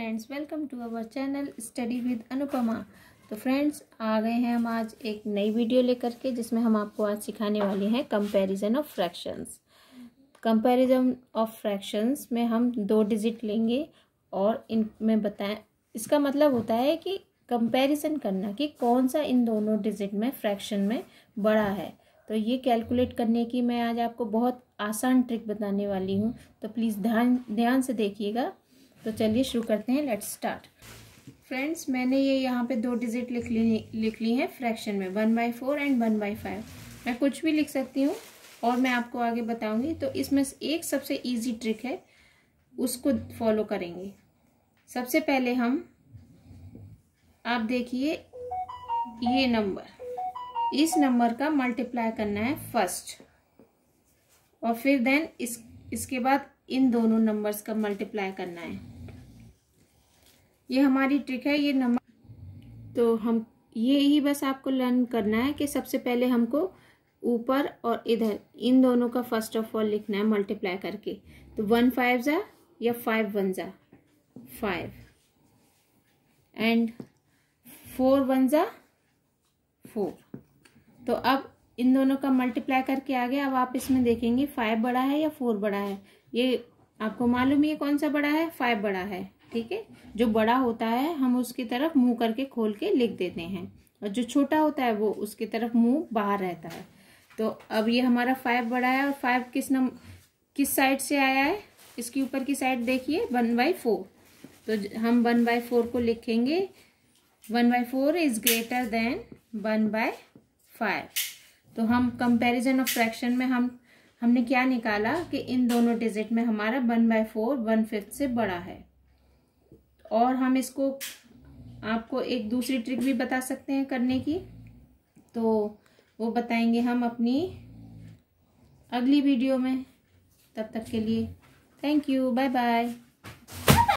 friends welcome to our channel study with Anupama तो friends आ गए हैं हम आज एक नई वीडियो लेकर के जिसमें हम आपको आज सिखाने वाले हैं comparison of fractions comparison of fractions में हम दो डिजिट लेंगे और इनमें बताएं इसका मतलब होता है कि कंपैरिजन करना कि कौन सा इन दोनों डिजिट में फ्रैक्शन में बड़ा है तो ये कैलकुलेट करने की मैं आज आपको बहुत आसान ट्रिक बताने वाली हूँ तो प्लीज़ ध्यान ध्यान से देखिएगा तो चलिए शुरू करते हैं लेट्स स्टार्ट फ्रेंड्स मैंने ये यहाँ पे दो डिजिट लिख ली लिख ली है फ्रैक्शन में one by four and one by five मैं कुछ भी लिख सकती हूँ और मैं आपको आगे बताऊँगी तो इसमें एक सबसे ईजी ट्रिक है उसको फॉलो करेंगे सबसे पहले हम आप देखिए ये नंबर इस नंबर का मल्टीप्लाई करना है फर्स्ट और फिर देन इस इसके बाद इन दोनों नंबर्स का मल्टीप्लाई करना है ये हमारी ट्रिक है ये नंबर तो हम ये ही बस आपको लर्न करना है कि सबसे पहले हमको ऊपर और इधर इन दोनों का फर्स्ट ऑफ ऑल लिखना है मल्टीप्लाई करके तो वन फाइव ज़ा या फाइव वन ज़ा फाइव एंड फोर वन ज़ा फोर तो अब इन दोनों का मल्टीप्लाई करके आ गया अब आप इसमें देखेंगे फाइव बड़ा है या फोर बड़ा है ये आपको मालूम है कौन सा बड़ा है फाइव बड़ा है ठीक है जो बड़ा होता है हम उसकी तरफ मुंह करके खोल के लिख देते हैं और जो छोटा होता है वो उसकी तरफ मुंह बाहर रहता है तो अब ये हमारा फाइव बड़ा है और फाइव किस नम किस साइड से आया है इसके ऊपर की साइड देखिए वन बाई फोर तो हम वन बाई फोर को लिखेंगे one by four is greater than one by five तो हम कंपेरिजन ऑफ फ्रैक्शन में हम हमने क्या निकाला कि इन दोनों डिजिट में हमारा one by four one fifth से बड़ा है और हम इसको आपको एक दूसरी ट्रिक भी बता सकते हैं करने की तो वो बताएंगे हम अपनी अगली वीडियो में तब तक के लिए थैंक यू बाय बाय